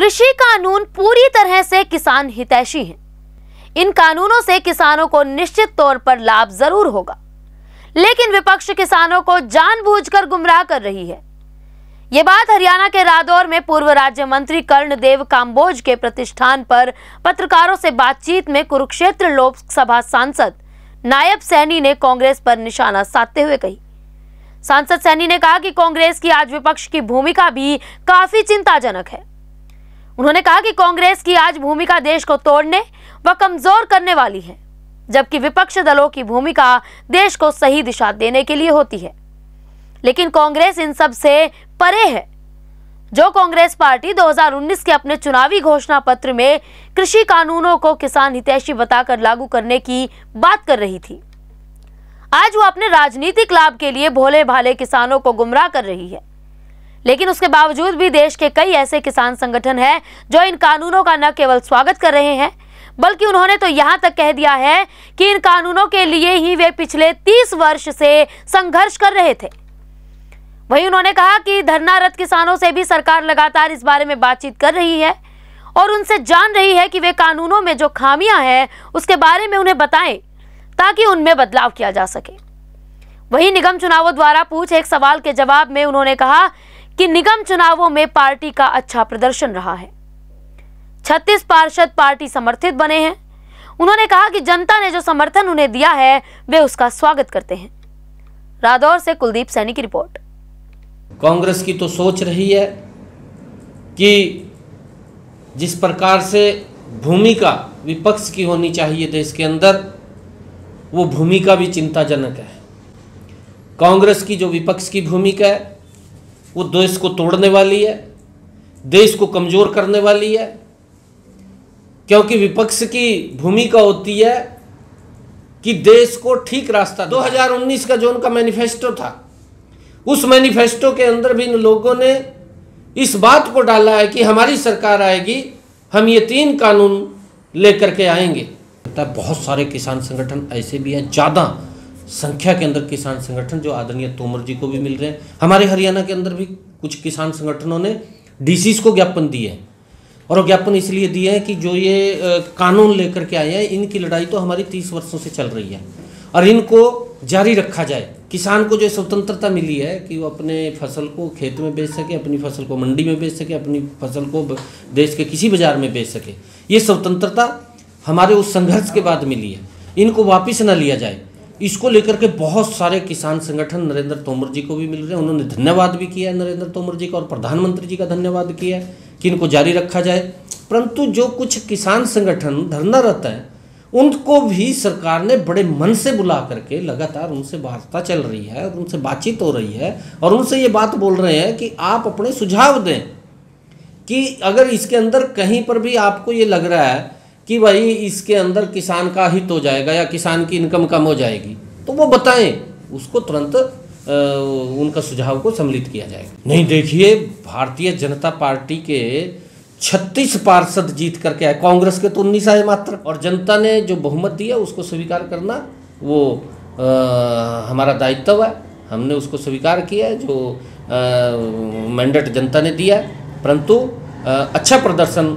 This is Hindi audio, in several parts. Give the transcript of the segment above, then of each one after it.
कृषि कानून पूरी तरह से किसान हितैषी हैं इन कानूनों से किसानों को निश्चित तौर पर लाभ जरूर होगा लेकिन विपक्ष किसानों को जानबूझकर गुमराह कर रही है यह बात हरियाणा के रादौर में पूर्व राज्य मंत्री कर्ण देव काम्बोज के प्रतिष्ठान पर पत्रकारों से बातचीत में कुरुक्षेत्र लोकसभा सांसद नायब सैनी ने कांग्रेस पर निशाना साधते हुए कही सांसद सैनी ने कहा कि कांग्रेस की आज विपक्ष की भूमिका भी काफी चिंताजनक है उन्होंने कहा कि कांग्रेस की आज भूमिका देश को तोड़ने व कमजोर करने वाली है जबकि विपक्ष दलों की भूमिका देश को सही दिशा देने के लिए होती है लेकिन कांग्रेस इन सब से परे है जो कांग्रेस पार्टी 2019 के अपने चुनावी घोषणा पत्र में कृषि कानूनों को किसान हितैषी बताकर लागू करने की बात कर रही थी आज वो अपने राजनीतिक लाभ के लिए भोले भाले किसानों को गुमराह कर रही है लेकिन उसके बावजूद भी देश के कई ऐसे किसान संगठन हैं जो इन कानूनों का न केवल स्वागत कर रहे हैं बल्कि उन्होंने तो यहां तक कह दिया है कि इन कानूनों के लिए ही वे पिछले तीस वर्ष से संघर्ष कर रहे थे वहीं उन्होंने कहा कि धरनारत किसानों से भी सरकार लगातार इस बारे में बातचीत कर रही है और उनसे जान रही है कि वे कानूनों में जो खामियां हैं उसके बारे में उन्हें बताएं ताकि उनमें बदलाव किया जा सके वहीं निगम चुनावों द्वारा पूछे एक सवाल के जवाब में उन्होंने कहा कि निगम चुनावों में पार्टी का अच्छा प्रदर्शन रहा है छत्तीस पार्षद पार्टी समर्थित बने हैं उन्होंने कहा कि जनता ने जो समर्थन उन्हें दिया है वे उसका स्वागत करते हैं रादौर से कुलदीप सैनी की रिपोर्ट कांग्रेस की तो सोच रही है कि जिस प्रकार से भूमिका विपक्ष की होनी चाहिए देश के अंदर वो भूमिका भी चिंताजनक है कांग्रेस की जो विपक्ष की भूमिका है वो देश को तोड़ने वाली है देश को कमज़ोर करने वाली है क्योंकि विपक्ष की भूमिका होती है कि देश को ठीक रास्ता 2019 का जो उनका मैनिफेस्टो था उस मैनिफेस्टो के अंदर भी इन लोगों ने इस बात को डाला है कि हमारी सरकार आएगी हम ये तीन कानून लेकर के आएंगे बहुत सारे किसान संगठन ऐसे भी हैं ज़्यादा संख्या के अंदर किसान संगठन जो आदरणीय तोमर जी को भी मिल रहे हैं हमारे हरियाणा के अंदर भी कुछ किसान संगठनों ने डीसीज को ज्ञापन दिए हैं और ज्ञापन इसलिए दिए हैं कि जो ये कानून लेकर के आए हैं इनकी लड़ाई तो हमारी तीस वर्षों से चल रही है और इनको जारी रखा जाए किसान को जो स्वतंत्रता मिली है कि वो अपने फसल को खेत में बेच सके अपनी फसल को मंडी में बेच सके अपनी फसल को देश के किसी बाजार में बेच सके ये स्वतंत्रता हमारे उस संघर्ष के बाद मिली है इनको वापस ना लिया जाए इसको लेकर के बहुत सारे किसान संगठन नरेंद्र तोमर जी को भी मिल रहे हैं उन्होंने धन्यवाद भी किया है नरेंद्र तोमर जी का और प्रधानमंत्री जी का धन्यवाद किया है कि इनको जारी रखा जाए परंतु जो कुछ किसान संगठन धरनारत है उनको भी सरकार ने बड़े मन से बुला करके लगातार उनसे वार्ता चल रही है और उनसे बातचीत हो रही है और उनसे ये बात बोल रहे हैं कि आप अपने सुझाव दें कि अगर इसके अंदर कहीं पर भी आपको ये लग रहा है कि भाई इसके अंदर किसान का हित हो जाएगा या किसान की इनकम कम हो जाएगी तो वो बताएं उसको तुरंत उनका सुझाव को सम्मिलित किया जाएगा नहीं देखिए भारतीय जनता पार्टी के छत्तीस पार्षद जीत करके आए कांग्रेस के तो उन्नीस आए मात्र और जनता ने जो बहुमत दिया उसको स्वीकार करना वो आ, हमारा दायित्व है हमने उसको स्वीकार किया है जो मैंडेट जनता ने दिया है परंतु अच्छा प्रदर्शन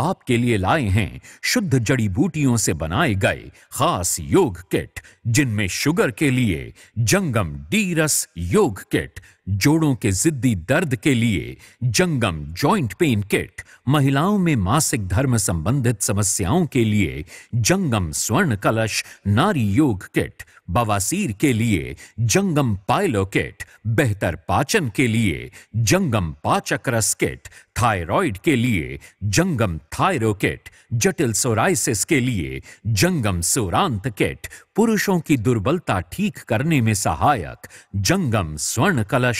आपके लिए लाए हैं शुद्ध जड़ी बूटियों से बनाए गए खास योग किट जिनमें शुगर के लिए जंगम डीरस योग किट जोड़ों के जिद्दी दर्द के लिए जंगम जॉइंट पेन किट महिलाओं में मासिक धर्म संबंधित समस्याओं के लिए जंगम स्वर्ण कलश नारी योग किट बवासीर के लिए जंगम पायलो किट बेहतर पाचन के लिए जंगम पाचक रस किट थायराइड के लिए जंगम थायरो किट जटिल सोराइसिस के लिए जंगम सोरांत किट पुरुषों की दुर्बलता ठीक करने में सहायक जंगम स्वर्ण कलश